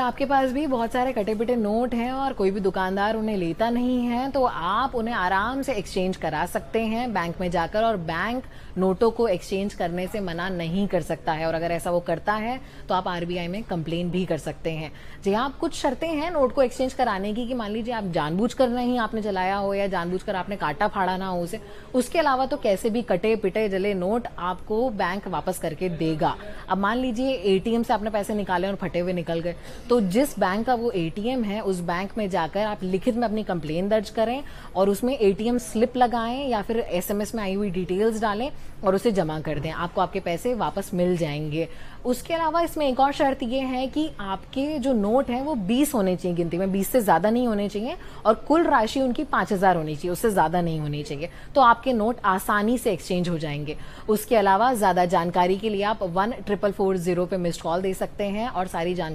आपके पास भी बहुत सारे कटे पिटे नोट हैं और कोई भी दुकानदार उन्हें लेता नहीं है तो आप उन्हें आराम से एक्सचेंज करा सकते हैं बैंक में जाकर और बैंक नोटों को एक्सचेंज करने से मना नहीं कर सकता है और अगर ऐसा वो करता है तो आप आरबीआई में कंप्लेन भी कर सकते हैं जी हाँ कुछ शर्तें हैं नोट को एक्सचेंज कराने की कि मान लीजिए आप जानबूझ कर नहीं आपने चलाया हो या जानबूझ कर आपने काटा फाड़ा ना हो उसे उसके अलावा तो कैसे भी कटे पिटे जले नोट आपको बैंक वापस करके देगा अब मान लीजिए एटीएम से आपने पैसे निकाले और फटे हुए निकल गए तो जिस बैंक का वो एटीएम है उस बैंक में जाकर आप लिखित में अपनी कंप्लेन दर्ज करें और उसमें एटीएम स्लिप लगाएं या फिर एसएमएस में आई हुई डिटेल्स डालें और उसे जमा कर दें आपको आपके पैसे वापस मिल जाएंगे उसके अलावा इसमें एक और शर्त यह है कि आपके जो नोट हैं वो बीस होने चाहिए गिनती में बीस से ज़्यादा नहीं होने चाहिए और कुल राशि उनकी पांच हज़ार होनी चाहिए उससे ज़्यादा नहीं होनी चाहिए तो आपके नोट आसानी से एक्सचेंज हो जाएंगे उसके अलावा ज़्यादा जानकारी के लिए आप वन ट्रिपल फोर जीरो पे मिस्ड कॉल दे सकते हैं और सारी जानकारी